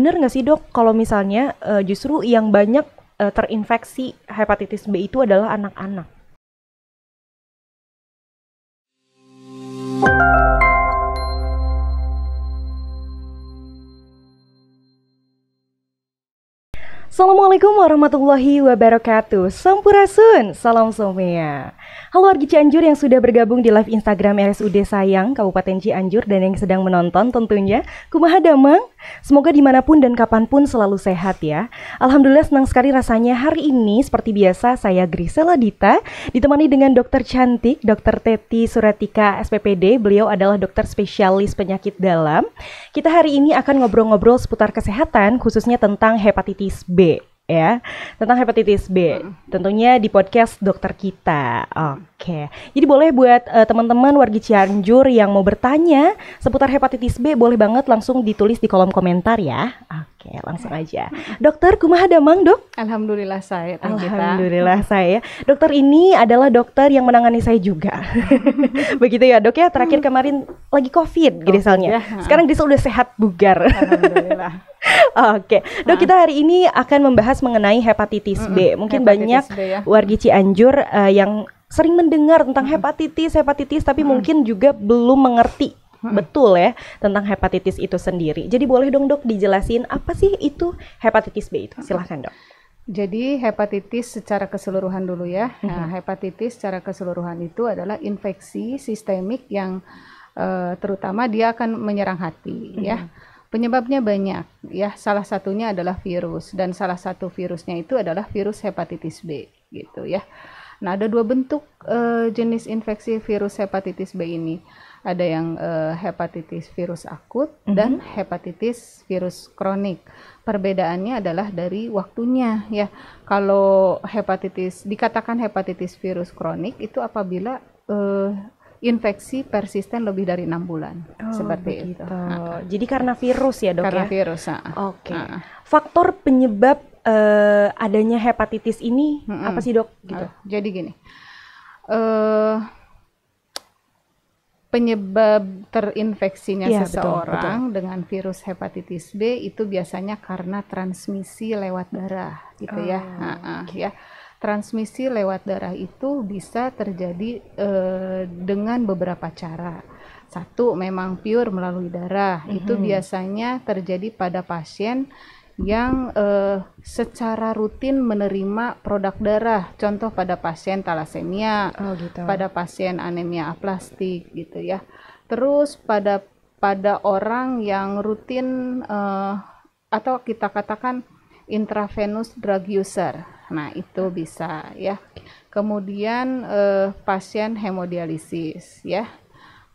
Bener nggak sih dok, kalau misalnya uh, justru yang banyak uh, terinfeksi hepatitis B itu adalah anak-anak? Assalamualaikum warahmatullahi wabarakatuh Sampurasun, salam semuanya Halo wargi Cianjur yang sudah bergabung di live Instagram RSUD Sayang Kabupaten Cianjur dan yang sedang menonton tentunya Kumaha damang, semoga dimanapun dan kapanpun selalu sehat ya Alhamdulillah senang sekali rasanya hari ini seperti biasa saya Grisela Dita Ditemani dengan dokter cantik, dokter Teti Suratika SPPD Beliau adalah dokter spesialis penyakit dalam Kita hari ini akan ngobrol-ngobrol seputar kesehatan khususnya tentang hepatitis B ya tentang hepatitis B. Tentunya di podcast dokter kita. Oke. Okay. Jadi boleh buat uh, teman-teman wargi Cianjur yang mau bertanya seputar hepatitis B boleh banget langsung ditulis di kolom komentar ya. Oke. Oke, langsung aja. Dokter Kumaha Damang, Dok? Alhamdulillah saya. Alhamdulillah kita. saya. Dokter ini adalah dokter yang menangani saya juga. Begitu ya, Dok ya. Terakhir hmm. kemarin lagi COVID, oh, gitu Sekarang dia sudah sehat bugar. Alhamdulillah. Oke, okay. dok kita hari ini akan membahas mengenai hepatitis B. Mungkin hepatitis banyak B, ya. wargi Cianjur uh, yang sering mendengar tentang hepatitis, hepatitis, tapi mungkin juga belum mengerti hmm. betul ya tentang hepatitis itu sendiri. Jadi boleh dong dok dijelasin apa sih itu hepatitis B itu? Silahkan dok. Jadi hepatitis secara keseluruhan dulu ya. hmm Nah, mm-hmm. hepatitis secara keseluruhan itu adalah infeksi sistemik yang uh, terutama dia akan menyerang hati hmm ya. Mm-hmm. Penyebabnya banyak ya. Salah satunya adalah virus dan salah satu virusnya itu adalah virus hepatitis B gitu ya. Nah, ada dua bentuk uh, jenis infeksi virus hepatitis B ini ada yang uh, hepatitis virus akut mm-hmm. dan hepatitis virus kronik. Perbedaannya adalah dari waktunya ya. Kalau hepatitis dikatakan hepatitis virus kronik itu apabila uh, infeksi persisten lebih dari enam bulan oh, seperti begitu. itu. Nah. Jadi karena virus ya dok karena ya? Karena virus. Nah. Oke. Okay. Nah. Faktor penyebab uh, adanya hepatitis ini mm -hmm. apa sih dok? Gitu. Uh, jadi gini, uh, penyebab terinfeksinya ya, seseorang betul, betul. dengan virus hepatitis B itu biasanya karena transmisi lewat darah gitu oh, ya. Uh, ah, okay. ya. Transmisi lewat darah itu bisa terjadi uh, dengan beberapa cara. Satu memang pure melalui darah. Mm -hmm. Itu mhm. biasanya terjadi pada pasien yang eh, secara rutin menerima produk darah, contoh pada pasien talasemia, oh, gitu. pada pasien anemia aplastik gitu ya. Terus pada pada orang yang rutin eh, atau kita katakan intravenous drug user. Nah, itu bisa ya. Kemudian eh, pasien hemodialisis ya.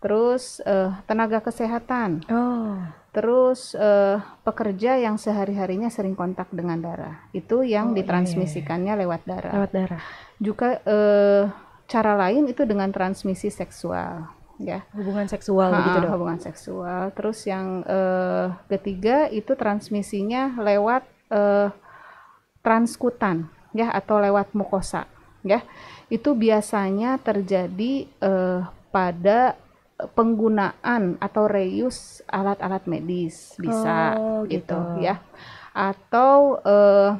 Terus eh, tenaga kesehatan. Oh Terus uh, pekerja yang sehari-harinya sering kontak dengan darah, itu yang oh, iya, iya, ditransmisikannya iya. lewat darah. Lewat darah. Juga uh, cara lain itu dengan transmisi seksual, ya. Hubungan seksual ha, begitu dong. Hubungan seksual. Terus yang uh, ketiga itu transmisinya lewat uh, transkutan, ya, atau lewat mukosa, ya. Itu biasanya terjadi uh, pada penggunaan atau reuse alat-alat medis bisa oh, gitu. gitu ya atau uh,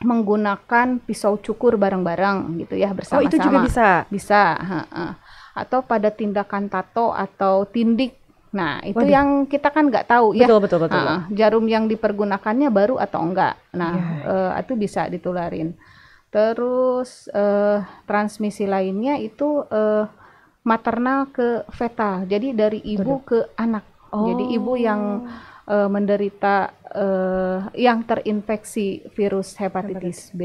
menggunakan pisau cukur bareng-bareng gitu ya bersama-sama. Oh itu juga bisa. Bisa. Ha -ha. Atau pada tindakan tato atau tindik. Nah itu Waduh. yang kita kan nggak tahu ya. Betul betul betul. Ha jarum yang dipergunakannya baru atau enggak. Nah yeah. Iya. uh, itu bisa ditularin. Terus uh, transmisi lainnya itu uh, maternal ke fetal. Jadi dari ibu Betul. ke anak. Oh. Jadi ibu yang uh, menderita uh, yang terinfeksi virus hepatitis, B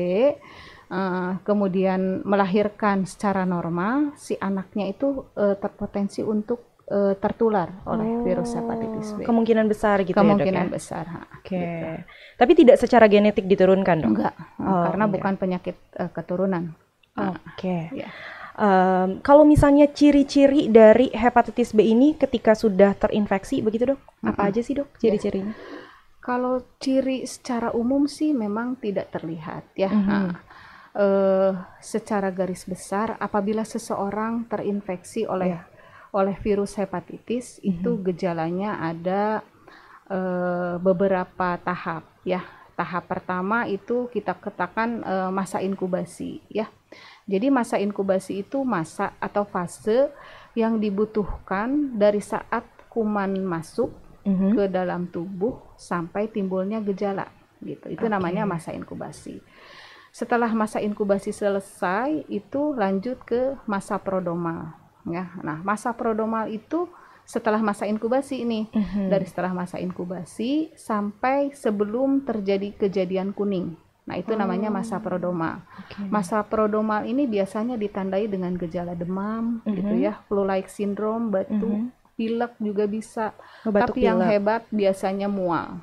uh, kemudian melahirkan secara normal, si anaknya itu uh, terpotensi untuk uh, tertular oleh oh, virus hepatitis B. Kemungkinan besar gitu ya, kemungkinan ya, Kemungkinan besar. Oke. Okay. Gitu. Tapi tidak secara genetik diturunkan dong? Enggak, oh, karena enggak. bukan penyakit uh, keturunan. Oke. Okay. Uh, yeah. Um, kalau misalnya ciri-ciri dari hepatitis B ini ketika sudah terinfeksi begitu dok, mm-hmm. apa aja sih dok ciri-cirinya? Yeah. Kalau ciri secara umum sih memang tidak terlihat ya. Mm-hmm. Nah, secara garis besar, apabila seseorang terinfeksi oleh yeah. oleh virus hepatitis mm-hmm. itu gejalanya ada uh, beberapa tahap ya. Tahap pertama itu kita katakan eh, masa inkubasi ya jadi masa inkubasi itu masa atau fase yang dibutuhkan dari saat kuman masuk mm-hmm. ke dalam tubuh sampai timbulnya gejala gitu. Itu okay. namanya masa inkubasi. Setelah masa inkubasi selesai, itu lanjut ke masa prodromal. Ya. Nah, masa prodromal itu setelah masa inkubasi ini, mm-hmm. dari setelah masa inkubasi sampai sebelum terjadi kejadian kuning. Nah, itu oh. namanya masa prodromal. Okay. Masa prodromal ini biasanya ditandai dengan gejala demam, mm -hmm. gitu mm-hmm. ya, flu-like syndrome, batuk mm -hmm. pilek juga bisa. Oh, Tapi pilek. yang hebat biasanya mual.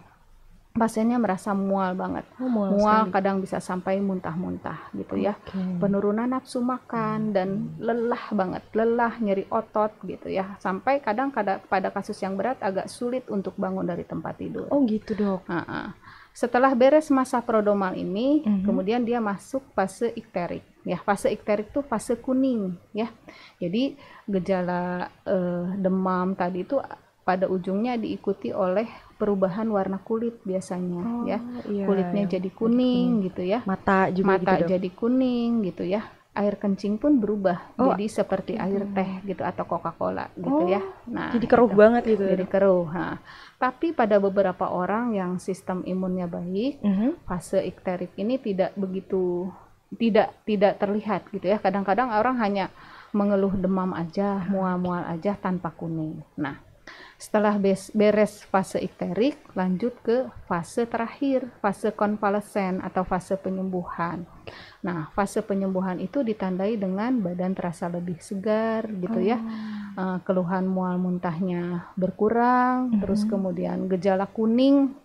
Pasiennya merasa mual banget. Oh, mual mual kadang bisa sampai muntah-muntah, gitu ya. Okay. Penurunan nafsu makan mm-hmm. dan lelah banget, lelah, nyeri otot, gitu ya. Sampai kadang, pada kasus yang berat agak sulit untuk bangun dari tempat tidur. Oh, gitu, Dok. Uh -uh. Setelah beres masa prodomal ini, mm-hmm. kemudian dia masuk fase ikterik. Ya, fase ikterik itu fase kuning, ya. Jadi gejala uh, demam tadi itu pada ujungnya diikuti oleh perubahan warna kulit biasanya oh, ya. Iya, Kulitnya iya. jadi kuning, kuning mhm. gitu ya. Mata juga Mata gitu, jadi kuning gitu ya air kencing pun berubah oh. jadi seperti hmm. air teh gitu atau Coca-Cola gitu ya. oh, ya. Nah, jadi gitu. keruh gitu. banget gitu. Jadi keruh. Nah, tapi pada beberapa orang yang sistem imunnya baik, mm -hmm. fase ikterik ini tidak begitu tidak tidak terlihat gitu ya. Kadang-kadang orang hanya mengeluh demam aja, ah, mual-mual aja tanpa kuning. Nah, setelah beres fase ikterik, lanjut ke fase terakhir, fase konvalesen atau fase penyembuhan. Nah, fase penyembuhan itu ditandai dengan badan terasa lebih segar, gitu ya. oh. ya. Uh, keluhan mual muntahnya berkurang, mm -hmm. terus mm-hmm. kemudian gejala kuning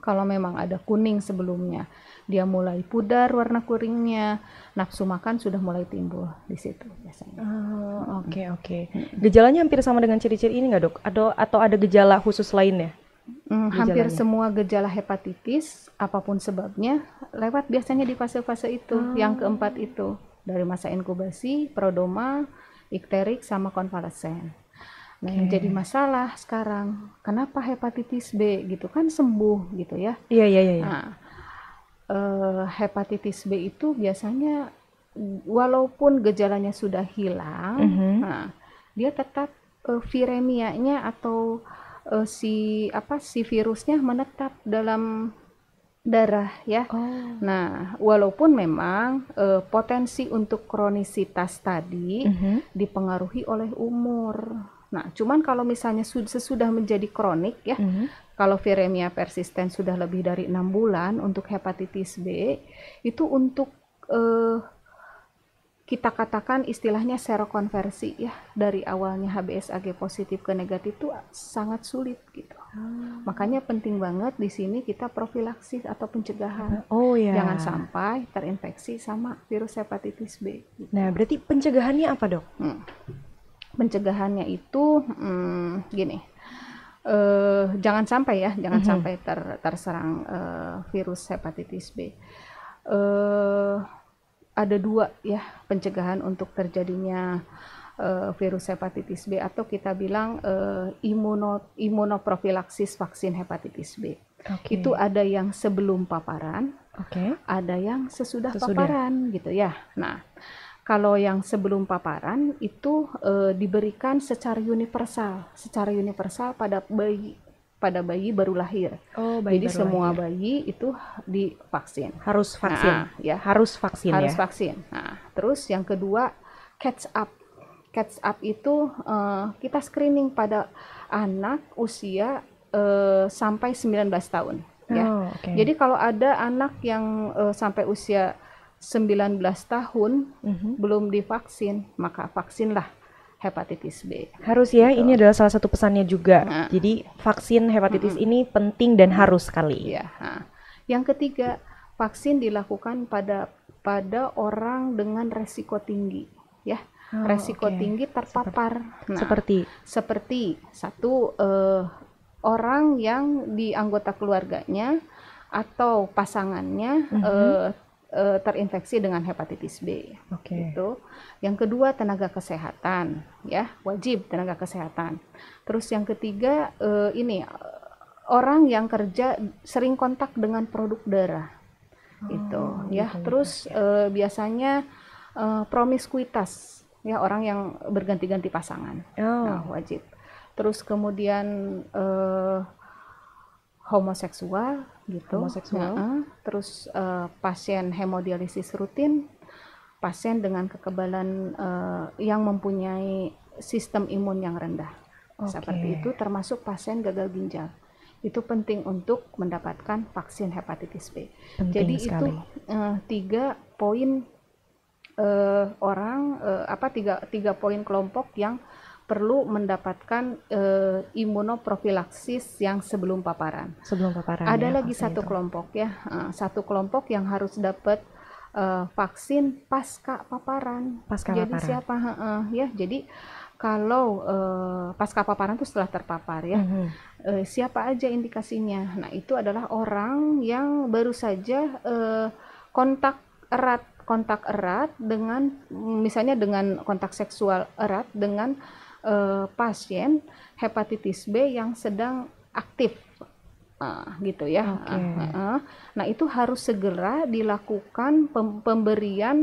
kalau memang ada kuning sebelumnya dia mulai pudar warna kuringnya, nafsu makan sudah mulai timbul di situ biasanya. Oke oh, oke. Okay, okay. Gejalanya hampir sama dengan ciri-ciri ini nggak dok? Atau atau ada gejala khusus lainnya? Hmm, hampir semua gejala hepatitis, apapun sebabnya, lewat biasanya di fase-fase itu, hmm. yang keempat itu dari masa inkubasi, prodoma, ikterik, sama konvalesen. Nah, okay. yang jadi masalah sekarang, kenapa hepatitis B gitu kan sembuh gitu ya? Iya iya iya. iya. Nah, uh, hepatitis B itu biasanya walaupun gejalanya sudah hilang, mm -hmm. nah, dia tetap viremia eh, viremianya atau uh, si apa si virusnya menetap dalam darah ya. Oh. Nah, walaupun memang potensi untuk kronisitas tadi mm -hmm. dipengaruhi oleh umur. Nah, cuman kalau misalnya sesudah menjadi kronik ya, mm -hmm. kalau viremia persisten sudah lebih dari enam bulan untuk hepatitis B itu untuk eh, kita katakan istilahnya serokonversi ya dari awalnya HbsAg positif ke negatif itu sangat sulit gitu. Hmm. Makanya penting banget di sini kita profilaksis atau pencegahan. Ah, oh ya. Jangan sampai terinfeksi sama virus hepatitis B. Gitu. Nah, berarti pencegahannya apa, Dok? Hmm pencegahannya itu hmm, gini uh, jangan sampai ya jangan mm -hmm. sampai ter, terserang uh, virus hepatitis B uh, ada dua ya pencegahan untuk terjadinya uh, virus hepatitis B atau kita bilang uh, imuno, imunoprofilaksis vaksin hepatitis B okay. itu ada yang sebelum paparan okay. ada yang sesudah, sesudah paparan gitu ya nah kalau yang sebelum paparan itu e, diberikan secara universal, secara universal pada bayi pada bayi baru lahir. Oh, bayi Jadi baru semua lahir. bayi itu divaksin. Harus vaksin. Nah, ya, harus vaksin harus ya. vaksin. Nah, terus yang kedua catch up. Catch up itu e, kita screening pada anak usia e, sampai 19 tahun ya. oh, Okay. Jadi kalau ada anak yang uh, sampai usia 19 tahun mm-hmm. belum divaksin, maka vaksinlah hepatitis B. Harus ya, gitu. ini adalah salah satu pesannya juga. Nah. Jadi vaksin hepatitis mm-hmm. ini penting dan harus sekali. Ya. Nah. Yang ketiga, vaksin dilakukan pada pada orang dengan resiko tinggi, ya. Oh, resiko okay. tinggi terpapar. Seperti, nah, seperti seperti satu uh, orang yang di anggota keluarganya atau pasangannya mm-hmm. uh, uh, terinfeksi dengan hepatitis B. Okay. Itu. Yang kedua tenaga kesehatan, ya wajib tenaga kesehatan. Terus yang ketiga uh, ini eh, orang yang kerja sering kontak dengan produk darah, oh, gitu, gitu, Ya. Betul, Terus Uh, biasanya uh, promiskuitas, ya orang yang berganti-ganti pasangan, oh. nah, wajib. Terus kemudian uh, homoseksual gitu. Homoseksual. terus uh, pasien hemodialisis rutin, pasien dengan kekebalan uh, yang mempunyai sistem imun yang rendah. Okay. Seperti itu termasuk pasien gagal ginjal. Itu penting untuk mendapatkan vaksin hepatitis B. Penting Jadi sekali. itu uh, eh, tiga poin uh, orang uh, apa tiga tiga poin kelompok yang perlu mendapatkan e, imunoprofilaksis yang sebelum paparan. Sebelum paparan. Ada ya, lagi satu itu. kelompok ya, eh, satu kelompok yang harus dapat e, vaksin pasca paparan. Pasca jadi paparan. siapa e, e, ya? Jadi kalau e, pasca paparan itu setelah terpapar ya. Mm -hmm. e, siapa aja indikasinya? Nah itu adalah orang yang baru saja e, kontak erat kontak erat dengan misalnya dengan kontak seksual erat dengan uh, pasien hepatitis B yang sedang aktif uh, gitu ya. Okay. Uh, uh, ah, uh. Ah. Nah itu harus segera dilakukan pem pemberian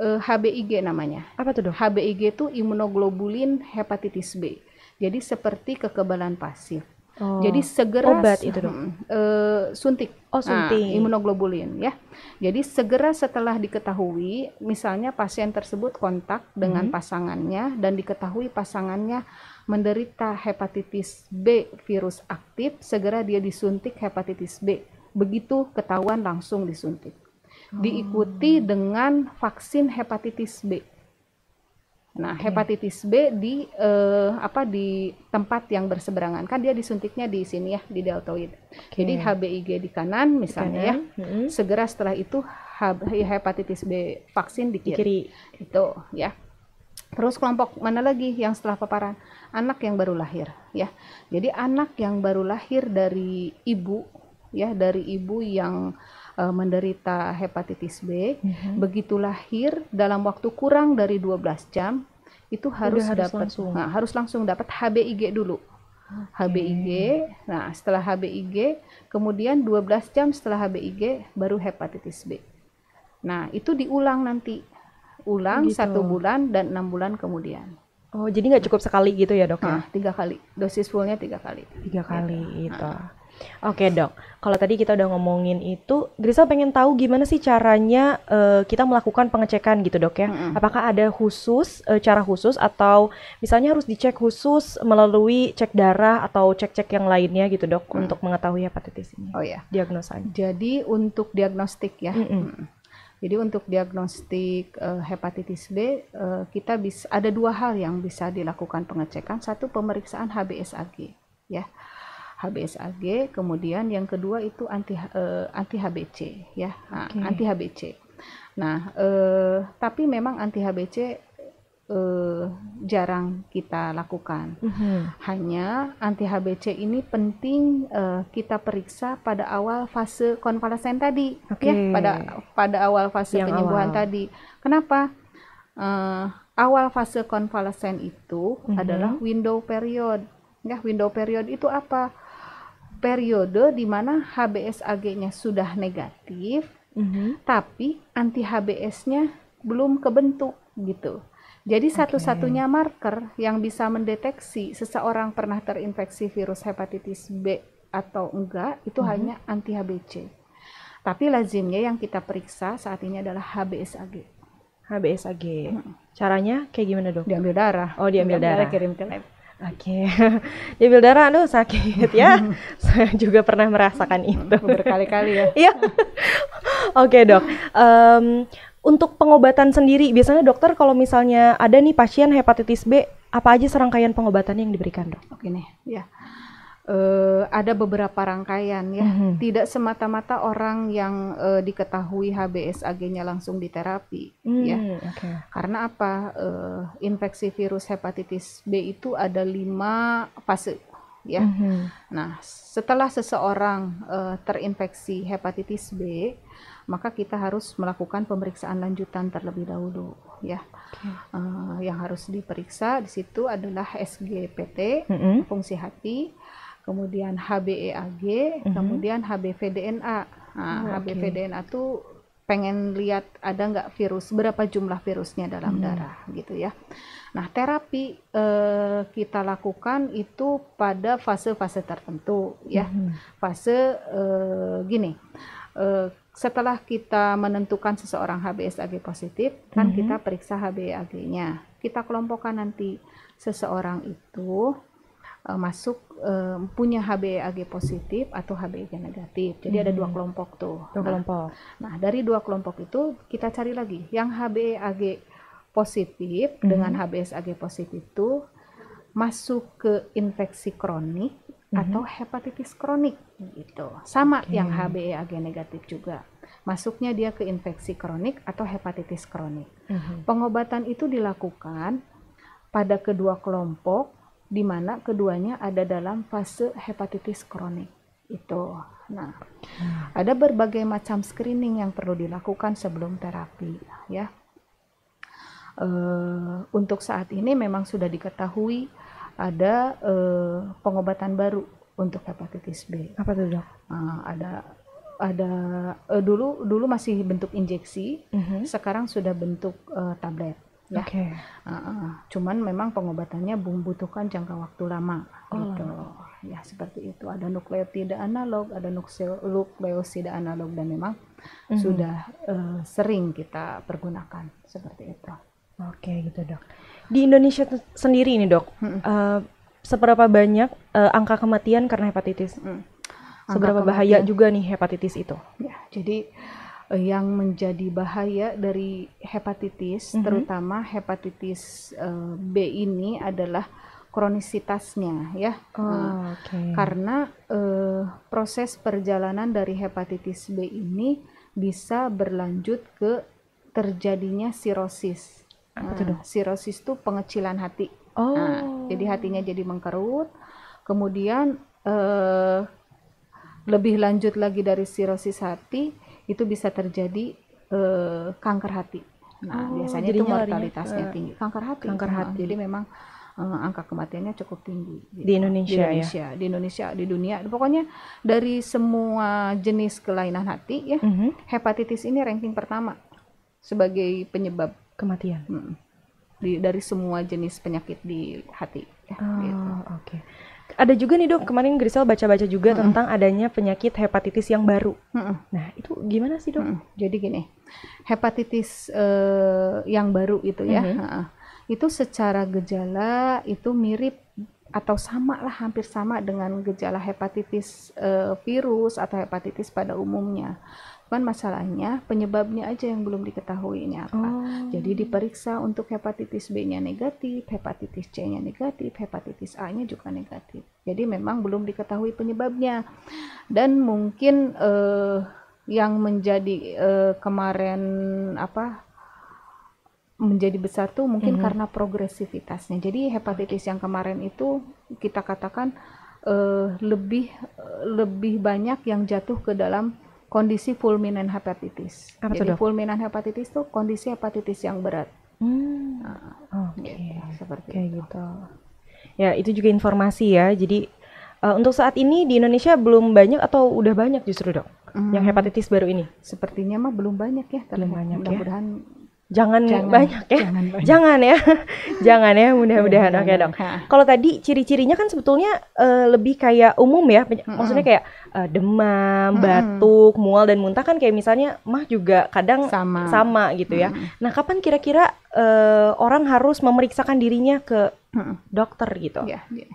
uh, eh, HBIG namanya. Apa tuh dok? HBIG itu imunoglobulin hepatitis B. Jadi seperti kekebalan pasif. Jadi oh. segera obat itu dong. Uh, eh, suntik. Oh, suntik. Nah, imunoglobulin ya. Jadi segera setelah diketahui misalnya pasien tersebut kontak dengan hmm. pasangannya dan diketahui pasangannya menderita hepatitis B virus aktif, segera dia disuntik hepatitis B. Begitu ketahuan langsung disuntik. Diikuti oh. dengan vaksin hepatitis B Nah, iya. hepatitis B di uh, apa di tempat yang berseberangan kan dia disuntiknya di sini ya di deltoid. Okay. Jadi HBIG di kanan misalnya ya, di kanan. ya. Hmm. Segera setelah itu ya, hepatitis B vaksin di kiri. kiri. Itu ya. Terus kelompok mana lagi yang setelah paparan? Anak yang baru lahir ya. Jadi anak yang baru lahir dari ibu ya dari ibu yang uh, menderita hepatitis B, mm-hmm. begitu lahir dalam waktu kurang dari 12 jam itu harus Udah dapat harus langsung. Nah, harus langsung dapat HBIG dulu. Okay. HBIG. Nah, setelah HBIG, kemudian 12 jam setelah HBIG baru hepatitis B. Nah, itu diulang nanti. Ulang gitu. satu bulan dan enam bulan kemudian. Oh, jadi nggak cukup sekali gitu ya dok? Nah, ya? tiga kali. Dosis fullnya tiga kali. Tiga kali iya. gitu. itu. Nah. Oke dok, kalau tadi kita udah ngomongin itu, Grisa pengen tahu gimana sih caranya uh, kita melakukan pengecekan gitu dok ya? Mm-hmm. Apakah ada khusus uh, cara khusus atau misalnya harus dicek khusus melalui cek darah atau cek-cek yang lainnya gitu dok mm. untuk mengetahui hepatitis ini? Oh ya, diagnosa. Jadi untuk diagnostik ya. Mm-mm. Jadi untuk diagnostik uh, hepatitis B uh, kita bisa ada dua hal yang bisa dilakukan pengecekan. Satu pemeriksaan HbsAg ya. HBsAg, kemudian yang kedua itu anti uh, anti HBC ya, anti HBC. Nah, uh, tapi memang anti HBC uh, eh, jarang kita lakukan. Mm -hmm. Hanya anti HBC ini penting uh, kita periksa pada awal fase konvalesen tadi, okay. ya, pada pada awal fase yang penyembuhan awal. tadi. Kenapa? Uh, awal fase konvalesen itu mm -hmm. adalah window period. Ya, window period itu apa? periode di mana HBsAg-nya sudah negatif, mm -hmm. tapi anti HBs-nya belum kebentuk gitu. Jadi satu-satunya marker yang bisa mendeteksi seseorang pernah terinfeksi virus hepatitis B atau enggak itu mm -hmm. hanya anti HBC. Tapi lazimnya yang kita periksa saat ini adalah HBsAg. HBsAg. Hmm. Caranya kayak gimana dok? Diambil darah. Oh diambil, diambil darah. darah. Kirim ke lab. Oke, okay. ya Bildara, aduh sakit ya. Saya juga pernah merasakan hmm, itu berkali-kali ya. Iya. Oke okay, dok. Um, untuk pengobatan sendiri, biasanya dokter kalau misalnya ada nih pasien hepatitis B, apa aja serangkaian pengobatan yang diberikan dok? Oke okay, nih, ya. Yeah uh, ada beberapa rangkaian ya. Mm -hmm. Tidak semata-mata orang yang uh, diketahui HBsAg-nya langsung diterapi mm, ya. Okay. Karena apa? Uh, infeksi virus hepatitis B itu ada lima fase ya. Mm -hmm. Nah, setelah seseorang uh, terinfeksi hepatitis B, maka kita harus melakukan pemeriksaan lanjutan terlebih dahulu ya. Okay. Uh, yang harus diperiksa di situ adalah SGPT, mm -hmm. fungsi hati kemudian HBEAG, mm-hmm. kemudian HBVDNA. Nah, oh, HBVDNA okay. tuh pengen lihat ada nggak virus, berapa jumlah virusnya dalam hmm. darah gitu ya. Nah terapi eh, kita lakukan itu pada fase-fase tertentu ya, hmm. fase eh, gini. Eh, setelah kita menentukan seseorang HBsAg positif, kan mhm. kita periksa HBAg-nya, e kita kelompokkan nanti seseorang itu uh, masuk uh, punya HbAg positif atau HbAg negatif. Jadi hmm. ada dua hmm. kelompok tuh. Dua nah, kelompok. Nah, dari dua kelompok itu kita cari lagi yang HbAg positif hmm. dengan HbsAg positif itu masuk ke infeksi kronik hmm. atau hepatitis kronik gitu. Sama okay. yang HbAg negatif juga. Masuknya dia ke infeksi kronik atau hepatitis kronik. Hmm. Pengobatan itu dilakukan pada kedua kelompok di mana keduanya ada dalam fase hepatitis kronik itu. Nah, ada berbagai macam screening yang perlu dilakukan sebelum terapi ya. E, untuk saat ini memang sudah diketahui ada e, pengobatan baru untuk hepatitis B. Apa itu? dok? Ah, ada ada e, dulu dulu masih bentuk injeksi, mm -hmm. sekarang sudah bentuk e, tablet ya. Okay. cuman memang pengobatannya membutuhkan jangka waktu lama oh, gitu. Ya, seperti itu. Ada nukleotida analog, ada nukleosida analog dan memang mm-hmm. sudah uh, sering kita pergunakan seperti itu. Oke, okay, gitu, Dok. Di Indonesia sendiri ini, Dok, hmm uh, seberapa banyak uh, angka kematian karena hepatitis? Mm. Seberapa bahaya juga nih hepatitis itu? Ya, jadi Eh, yang menjadi bahaya dari hepatitis, mm -hmm. terutama hepatitis uh, B ini adalah kronisitasnya ya. Oh, nah, okay. Karena uh, proses perjalanan dari hepatitis B ini bisa berlanjut ke terjadinya sirosis. Apa nah, itu Sirosis itu pengecilan hati. Oh. Nah, jadi hatinya jadi mengkerut. Kemudian uh, lebih lanjut lagi dari sirosis hati itu bisa terjadi uh, kanker hati. Nah, oh, biasanya itu mortalitasnya tinggi. Kanker hati. Kanker nah, hati. Jadi memang uh, angka kematiannya cukup tinggi gitu. di Indonesia, di ya? Indonesia ya. Di Indonesia, di dunia. Pokoknya dari semua jenis kelainan hati ya, mm -hmm. hepatitis ini ranking pertama sebagai penyebab kematian. Hmm. Di, dari semua jenis penyakit di hati. Ya, oh, gitu. oke. Okay ada juga nih dok kemarin Grisel baca-baca juga -hmm. tentang adanya penyakit hepatitis yang baru. -hmm. Nah itu gimana sih dok? -hmm. Jadi gini, hepatitis uh, yang baru itu ya, mm -hmm. uh, itu secara gejala itu mirip atau sama lah hampir sama dengan gejala hepatitis uh, virus atau hepatitis pada umumnya. Cuman masalahnya penyebabnya aja yang belum diketahui ini apa. Oh. Jadi diperiksa untuk hepatitis B-nya negatif, hepatitis C-nya negatif, hepatitis A-nya juga negatif. Jadi memang belum diketahui penyebabnya. Dan mungkin eh, yang menjadi eh, kemarin apa menjadi besar tuh mungkin mm -hmm. karena progresivitasnya. Jadi hepatitis yang kemarin itu kita katakan uh, lebih lebih banyak yang jatuh ke dalam kondisi fulminan hepatitis. Apa Jadi fulminan hepatitis itu kondisi hepatitis yang berat. Hmm. Nah, Oke. Okay. Gitu, seperti Kayak itu. gitu. Ya itu juga informasi ya. Jadi uh, untuk saat ini di Indonesia belum banyak atau udah banyak justru dok hmm. yang hepatitis baru ini? Sepertinya mah belum banyak ya. Belum banyak ya. Mudah-mudahan Jangan, jangan banyak ya. Jangan, banyak. jangan ya. jangan ya, mudah-mudahan iya, oke okay, dok. Kalau tadi ciri-cirinya kan sebetulnya uh, lebih kayak umum ya. Maksudnya kayak uh, demam, batuk, mual dan muntah kan kayak misalnya mah juga kadang sama, sama gitu ya. Nah, kapan kira-kira uh, orang harus memeriksakan dirinya ke dokter gitu? ya, ya.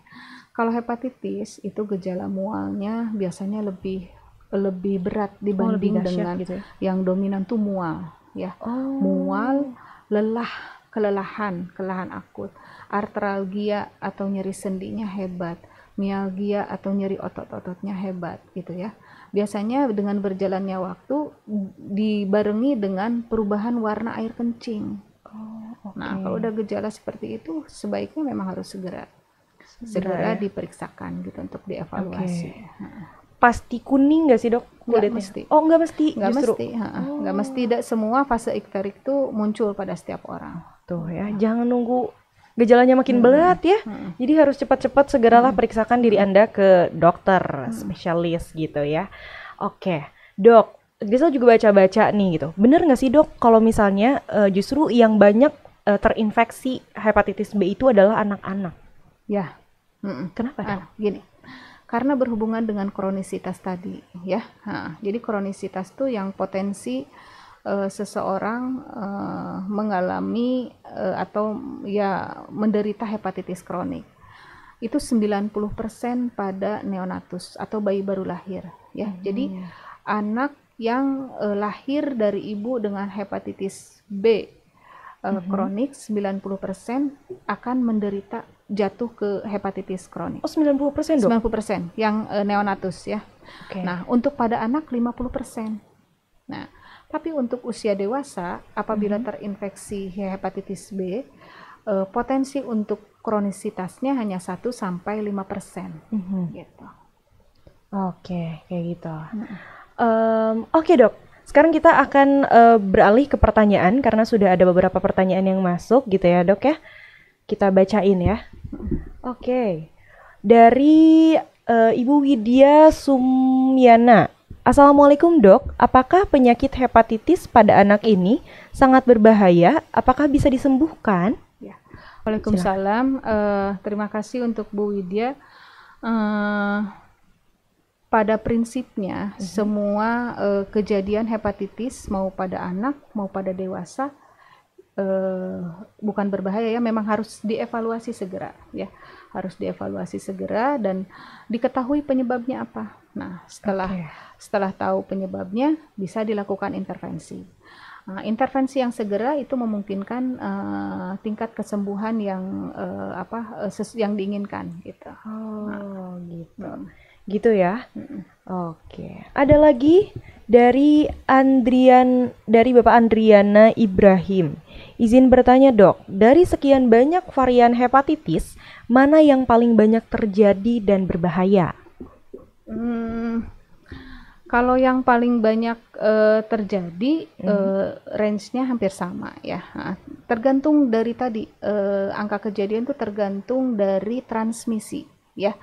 Kalau hepatitis itu gejala mualnya biasanya lebih lebih berat dibanding oh, lebih dengan gitu ya? yang dominan tuh mual ya oh. mual lelah kelelahan kelelahan akut artralgia atau nyeri sendinya hebat mialgia atau nyeri otot-ototnya hebat gitu ya biasanya dengan berjalannya waktu dibarengi dengan perubahan warna air kencing Oh, okay. Nah, kalau udah gejala seperti itu, sebaiknya memang harus segera segera, segera ya? diperiksakan gitu untuk dievaluasi. Okay. Pasti kuning nggak sih dok? kulitnya? mesti. Oh, nggak mesti. Nggak justru. mesti. Ha, oh. Nggak mesti. Tidak semua fase ikterik itu muncul pada setiap orang. Tuh ya, jangan nunggu gejalanya makin hmm. berat ya. Hmm. Jadi harus cepat-cepat segeralah hmm. periksakan diri Anda ke dokter hmm. spesialis gitu ya. Oke, dok. Biasa juga baca-baca nih gitu. Bener nggak sih dok kalau misalnya uh, justru yang banyak uh, terinfeksi hepatitis B itu adalah anak-anak? Ya. Mm -mm. Kenapa? Ah, Gini, karena berhubungan dengan kronisitas tadi ya. Nah, jadi kronisitas itu yang potensi uh, seseorang uh, mengalami uh, atau ya menderita hepatitis kronik itu 90% pada neonatus atau bayi baru lahir ya. Hmm. Jadi iya. anak yang lahir dari ibu dengan hepatitis B uh, mm-hmm. kronik 90% akan menderita jatuh ke hepatitis kronik. Oh, 90% dok? 90% yang uh, neonatus ya. Okay. Nah, untuk pada anak 50%. Nah, tapi untuk usia dewasa apabila mm-hmm. terinfeksi hepatitis B, uh, potensi untuk kronisitasnya hanya 1 sampai 5%. Mm-hmm. gitu. Oke, okay, kayak gitu. Mm-hmm. Um, Oke, okay, Dok sekarang kita akan uh, beralih ke pertanyaan karena sudah ada beberapa pertanyaan yang masuk gitu ya dok ya. Kita bacain ya. Oke. Okay. Dari uh, Ibu Widya Sumyana. Assalamualaikum dok, apakah penyakit hepatitis pada anak ini sangat berbahaya? Apakah bisa disembuhkan? Ya. Waalaikumsalam. Uh, terima kasih untuk Bu Widya. Uh, pada prinsipnya mm-hmm. semua uh, kejadian hepatitis mau pada anak mau pada dewasa uh, bukan berbahaya ya memang harus dievaluasi segera ya harus dievaluasi segera dan diketahui penyebabnya apa nah setelah okay. setelah tahu penyebabnya bisa dilakukan intervensi nah, intervensi yang segera itu memungkinkan uh, tingkat kesembuhan yang uh, apa uh, yang diinginkan gitu nah, oh nah, gitu hmm gitu ya. Mm hmm Oke, ada lagi dari Andrian dari Bapak Andriana Ibrahim. Izin bertanya dok, dari sekian banyak varian hepatitis, mana yang paling banyak terjadi dan berbahaya? Hmm, kalau yang paling banyak uh, terjadi, hmm. uh, range-nya hampir sama ya. Tergantung dari tadi uh, angka kejadian itu tergantung dari transmisi ya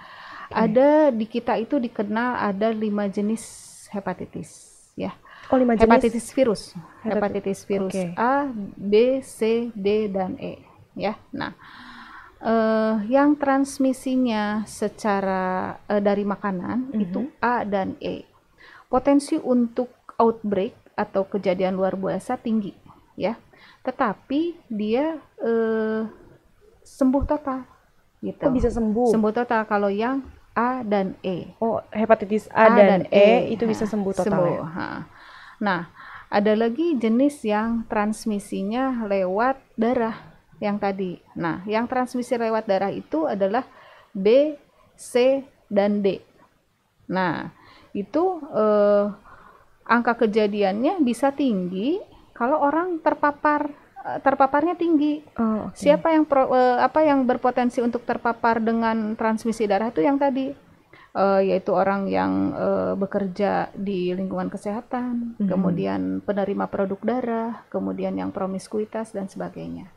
Okay. Iya. Ada di kita itu dikenal ada lima jenis hepatitis, ya. Oh, lima jenis. Hepatitis virus. Hepatitis virus okay. A, B, C, D dan E, ya. Nah, uh, yang transmisinya secara uh, dari makanan mm -hmm. itu A dan E. Potensi untuk outbreak atau kejadian luar biasa tinggi, ya. Tetapi dia uh, sembuh total gitu. Oh, bisa sembuh. Sembuh total kalau yang A dan E. Oh, hepatitis A, A dan, dan E, e itu bisa sembuh total. Sembuh. Ya? Nah, ada lagi jenis yang transmisinya lewat darah yang tadi. Nah, yang transmisi lewat darah itu adalah B, C, dan D. Nah, itu eh, angka kejadiannya bisa tinggi kalau orang terpapar Eh, terpaparnya tinggi. Oh, okay. Siapa yang pro, uh, apa yang berpotensi untuk terpapar dengan transmisi darah itu yang tadi uh, yaitu orang yang uh, bekerja di lingkungan kesehatan, hmm kemudian penerima produk darah, kemudian yang promiskuitas dan sebagainya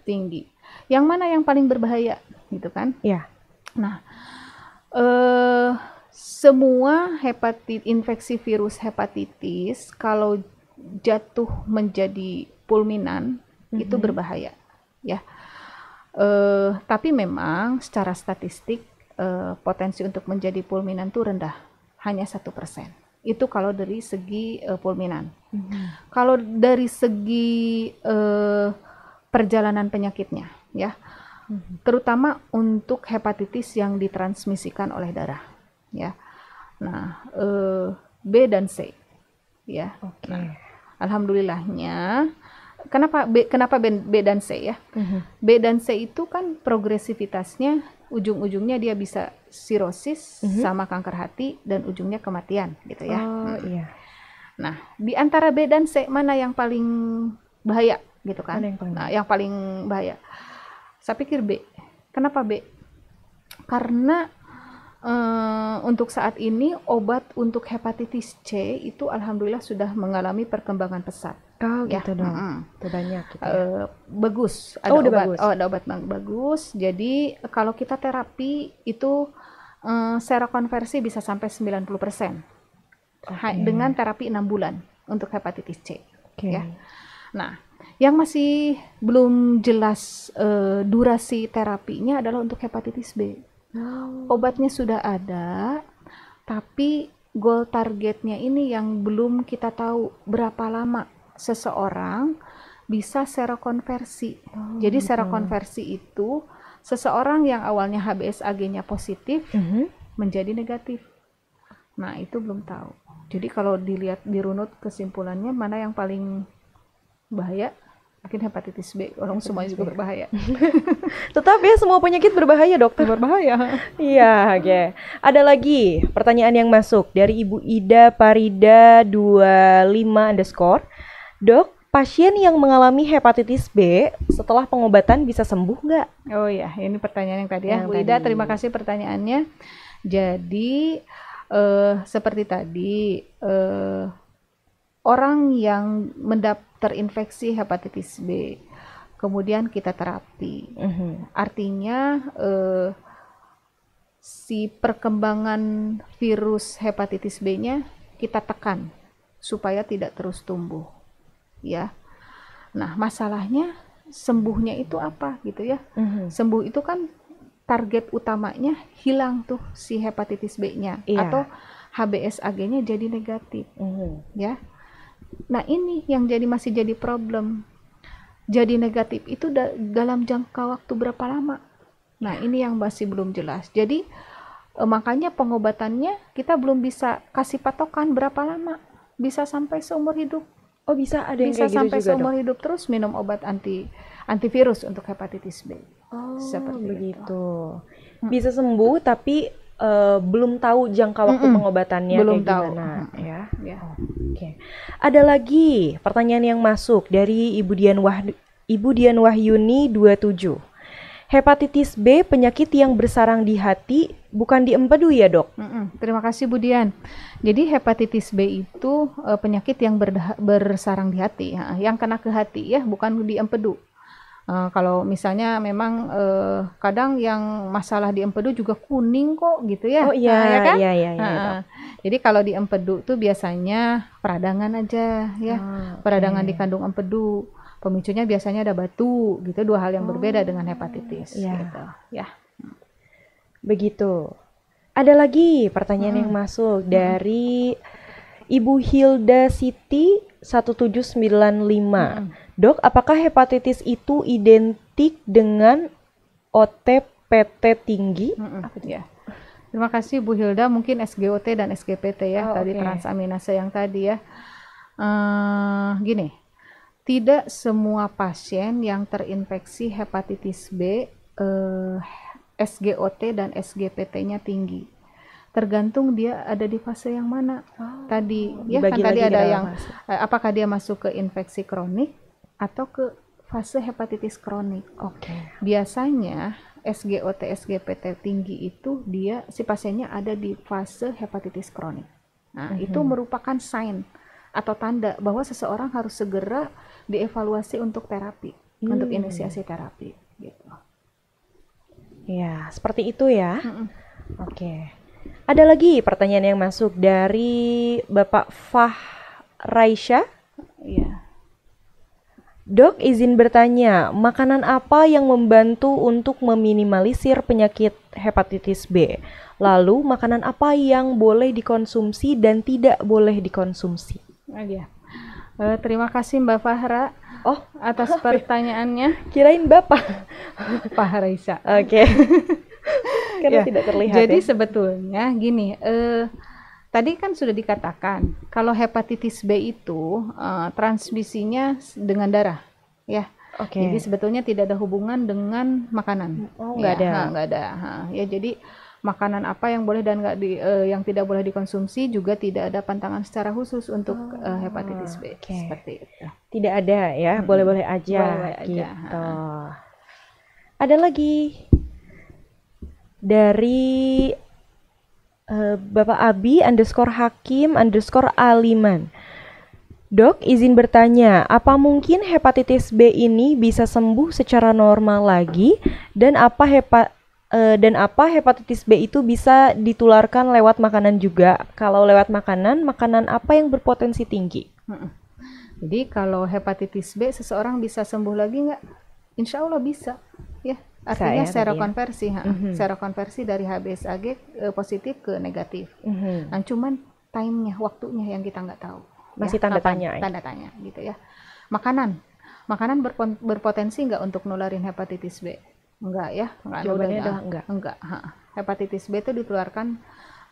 tinggi. Yang mana yang paling berbahaya gitu kan? Iya. Yeah. Nah, uh, semua hepatit infeksi virus hepatitis kalau jatuh menjadi fulminan mm-hmm. itu berbahaya ya uh, tapi memang secara statistik uh, potensi untuk menjadi fulminan itu rendah hanya satu persen itu kalau dari segi uh, eh, fulminan mm-hmm. kalau dari segi uh, perjalanan penyakitnya ya mm-hmm. terutama untuk hepatitis yang ditransmisikan oleh darah ya nah uh, B dan C ya okay. nah, alhamdulillahnya kenapa B, kenapa B, B dan C ya? Mm-hmm. B dan C itu kan progresivitasnya ujung-ujungnya dia bisa sirosis mm-hmm. sama kanker hati dan ujungnya kematian gitu ya. Oh hmm. iya. Nah, di antara B dan C mana yang paling bahaya gitu kan? yang paling... Nah, yang paling bahaya. Saya pikir B. Kenapa B? Karena Eh, untuk saat ini obat untuk hepatitis C itu alhamdulillah sudah mengalami perkembangan pesat. Oh ya. gitu dong. Mm -hmm. banyak. Gitu. Uh, bagus. Ada oh, udah obat. Bagus. Oh ada obat bagus. Jadi kalau kita terapi itu uh, konversi bisa sampai 90 persen okay. dengan terapi enam bulan untuk hepatitis C. Okay. Ya. Nah yang masih belum jelas uh, durasi terapinya adalah untuk hepatitis B. Oh. Obatnya sudah ada, tapi goal targetnya ini yang belum kita tahu berapa lama seseorang bisa serokonversi. Oh, Jadi gitu. serokonversi itu seseorang yang awalnya HbsAg-nya positif mm -hmm. menjadi negatif. Nah, itu belum tahu. Jadi kalau dilihat dirunut kesimpulannya mana yang paling bahaya mungkin hepatitis B orang semua juga berbahaya Tetapi ya semua penyakit berbahaya dokter berbahaya iya oke okay. ada lagi pertanyaan yang masuk dari ibu Ida Parida 25 underscore dok pasien yang mengalami hepatitis B setelah pengobatan bisa sembuh nggak oh iya ini pertanyaan yang tadi ya. yang ya Bu Ida terima kasih pertanyaannya jadi uh, seperti tadi uh, orang yang mendapat terinfeksi hepatitis B kemudian kita terapi mm-hmm. artinya eh, si perkembangan virus hepatitis B-nya kita tekan supaya tidak terus tumbuh ya nah masalahnya sembuhnya itu apa gitu ya mm-hmm. sembuh itu kan target utamanya hilang tuh si hepatitis B-nya yeah. atau HBsAg-nya jadi negatif mm-hmm. ya Nah, ini yang jadi masih jadi problem. Jadi negatif itu da dalam jangka waktu berapa lama? Nah, ini yang masih belum jelas. Jadi eh, makanya pengobatannya kita belum bisa kasih patokan berapa lama. Bisa sampai seumur hidup. Oh, bisa ada yang bisa kayak gitu sampai juga seumur dong? hidup terus minum obat anti antivirus untuk hepatitis B. Oh, seperti begitu. Itu. Mm. Bisa sembuh tapi uh, belum tahu jangka waktu mm -mm. pengobatannya belum kayak tahu. gimana. Mm -mm ya. Oke. Okay. Ada lagi pertanyaan yang masuk dari Ibu Dian Wah Ibu Dian Wahyuni 27. Hepatitis B penyakit yang bersarang di hati bukan di empedu ya dok? Mm -mm. Terima kasih Bu Dian. Jadi hepatitis B itu uh, penyakit yang bersarang di hati, ya. yang kena ke hati ya, bukan di empedu. Uh, kalau misalnya memang uh, kadang yang masalah di empedu juga kuning kok gitu ya. Oh iya, nah, ya kan? Iya, iya, iya, uh, Jadi kalau di empedu tuh biasanya peradangan aja ya. Oh, ah, okay. peradangan di kandung empedu. Pemicunya biasanya ada batu gitu, dua hal yang oh, berbeda dengan hepatitis iya. gitu ya. Begitu. Ada lagi pertanyaan hmm. yang masuk hmm. dari Ibu Hilda Siti 1795. Hmm. Dok, apakah hepatitis itu identik dengan OTPT tinggi? Terima kasih Bu Hilda, mungkin SGOT dan SGPT ya, oh, tadi okay. transaminase yang tadi ya. Uh, gini, tidak semua pasien yang terinfeksi hepatitis B uh, eh, SGOT dan SGPT-nya tinggi. Tergantung dia ada di fase yang mana. Oh, tadi ya kan tadi ada yang masuk. Eh, apakah dia masuk ke infeksi kronik atau ke fase hepatitis kronik. Oke. Okay. Biasanya SGOT SGPT tinggi itu dia si pasiennya ada di fase hepatitis kronik. Nah, mm -hmm. itu merupakan sign atau tanda bahwa seseorang harus segera dievaluasi untuk terapi, hmm. untuk inisiasi terapi gitu. Ya, seperti itu ya. Mm -mm. Oke. Ada lagi pertanyaan yang masuk dari Bapak Fah Raisha. Iya. Yeah Dok, izin bertanya, makanan apa yang membantu untuk meminimalisir penyakit hepatitis B? Lalu, makanan apa yang boleh dikonsumsi dan tidak boleh dikonsumsi? Oh, iya. Uh, terima kasih Mbak Fahra. Oh, atas pertanyaannya. Kirain Bapak. Pak Raisa. Oke. Okay. Karena ya. tidak terlihat. Jadi ya? sebetulnya gini, uh, Tadi kan sudah dikatakan kalau hepatitis B itu uh, transmisinya dengan darah, ya. Okay. Jadi sebetulnya tidak ada hubungan dengan makanan. Oh, nggak ya, ada. Nah, nggak ada. Ha, ya jadi makanan apa yang boleh dan nggak di uh, yang tidak boleh dikonsumsi juga tidak ada pantangan secara khusus untuk oh, uh, hepatitis B okay. seperti itu. Tidak ada ya, hmm. boleh boleh-boleh aja boleh gitu. Aja. Ada lagi dari Eh, Bapak Abi underscore Hakim underscore Aliman. Dok, izin bertanya, apa mungkin hepatitis B ini bisa sembuh secara normal lagi dan apa hepa, uh, dan apa hepatitis B itu bisa ditularkan lewat makanan juga? Kalau lewat makanan, makanan apa yang berpotensi tinggi? Jadi kalau hepatitis B seseorang bisa sembuh lagi nggak? Insya Allah bisa, ya. Artinya ya. serokonversi, ya? mm -hmm. konversi dari HBsAg e, eh, positif ke negatif. Mm -hmm. Nah, cuman timenya, waktunya yang kita nggak tahu. Masih ya, tanda tanya. Ya? Tanda tanya, gitu ya. Makanan, makanan berpon, berpotensi nggak untuk nularin hepatitis B? Enggak ya, enggak Jawabannya adalah enggak. Enggak. Ha. Hepatitis B itu dikeluarkan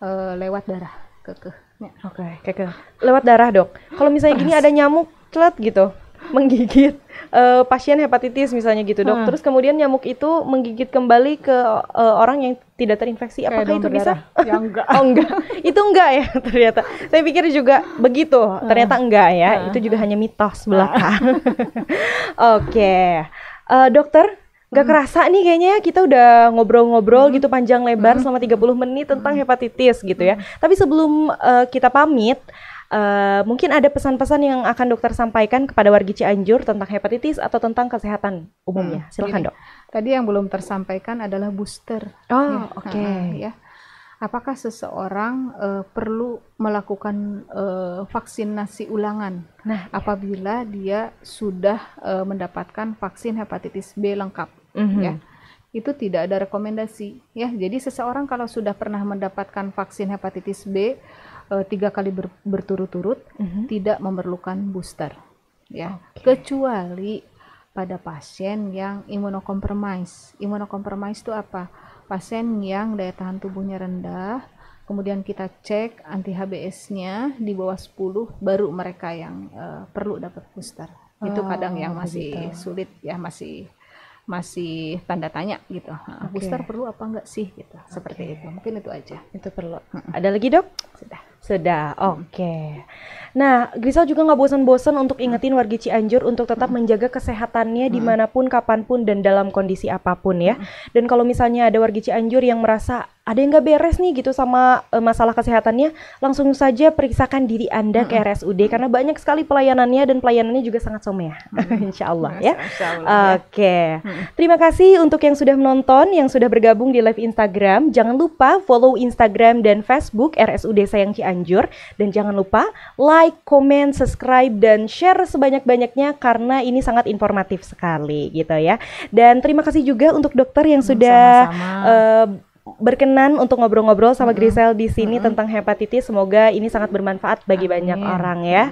e, lewat darah, kekeh. Ya. Oke, okay, kekeh. Lewat darah, Dok. Kalau misalnya gini ada nyamuk celat gitu menggigit uh, pasien hepatitis misalnya gitu dok. Hmm. Terus kemudian nyamuk itu menggigit kembali ke uh, orang yang tidak terinfeksi. Kayak Apakah itu bisa? Ya enggak. oh enggak. itu enggak ya ternyata. Saya pikir juga begitu. Hmm. Ternyata enggak ya. Hmm. Itu juga hanya mitos hmm. belaka. Oke. okay. Uh, eh, dokter, Gak hmm. kerasa nih kayaknya ya kita udah ngobrol-ngobrol hmm. gitu panjang lebar hmm. selama 30 menit tentang hepatitis gitu ya. Tapi sebelum uh, kita pamit, Eh, mungkin ada pesan-pesan yang akan dokter sampaikan kepada wargi Cianjur tentang hepatitis atau tentang kesehatan umumnya. Hmm, Silakan, Dok. Tadi yang belum tersampaikan adalah booster. Oh, ya. oke. Okay. Nah, ya. Apakah seseorang uh, perlu melakukan uh, vaksinasi ulangan nah, ya. apabila dia sudah uh, mendapatkan vaksin hepatitis B lengkap, mm -hmm. ya? itu tidak ada rekomendasi ya. Jadi seseorang kalau sudah pernah mendapatkan vaksin hepatitis B uh, tiga kali ber, berturut-turut mm-hmm. tidak memerlukan booster ya okay. kecuali pada pasien yang imunokompromis imunokompromis itu apa pasien yang daya tahan tubuhnya rendah kemudian kita cek anti HBs-nya di bawah 10 baru mereka yang uh, perlu dapat booster oh, itu kadang yang masih gitu. sulit ya masih masih tanda tanya gitu. Okay. Booster perlu apa enggak sih gitu. Okay. Seperti itu. Mungkin itu aja. Itu perlu. Hmm. Ada lagi, Dok? Sudah. Sudah. Oke. Okay. Nah, Grisel juga nggak bosan-bosan untuk ingetin warga Cianjur untuk tetap menjaga kesehatannya hmm. dimanapun, kapanpun, dan dalam kondisi apapun ya. Hmm. Dan kalau misalnya ada warga Cianjur yang merasa ada yang gak beres nih gitu sama uh, masalah kesehatannya, langsung saja periksakan diri Anda ke RSUD -hmm. karena banyak sekali pelayanannya dan pelayanannya juga sangat someh. insya ya. Allah ya. ya. Oke. Okay. Terima kasih untuk yang sudah menonton, yang sudah bergabung di live Instagram. Jangan lupa follow Instagram dan Facebook RSUD Sayang Cianjur dan jangan lupa like, comment, subscribe dan share sebanyak-banyaknya karena ini sangat informatif sekali gitu ya. Dan terima kasih juga untuk dokter yang sudah Sama -sama. E, uh, berkenan untuk ngobrol-ngobrol sama Grisel di sini tentang hepatitis. Semoga ini sangat bermanfaat bagi Amin. banyak orang ya.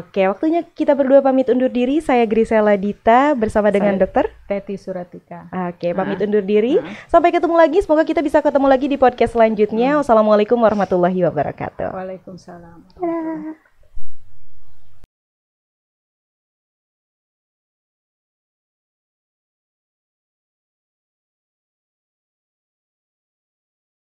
Oke, waktunya kita berdua pamit undur diri. Saya Grisela Dita bersama Saya dengan dokter Teti Suratika. Oke, nah. pamit undur diri. Nah. Sampai ketemu lagi. Semoga kita bisa ketemu lagi di podcast selanjutnya. Mm. Wassalamualaikum warahmatullahi wabarakatuh. Waalaikumsalam.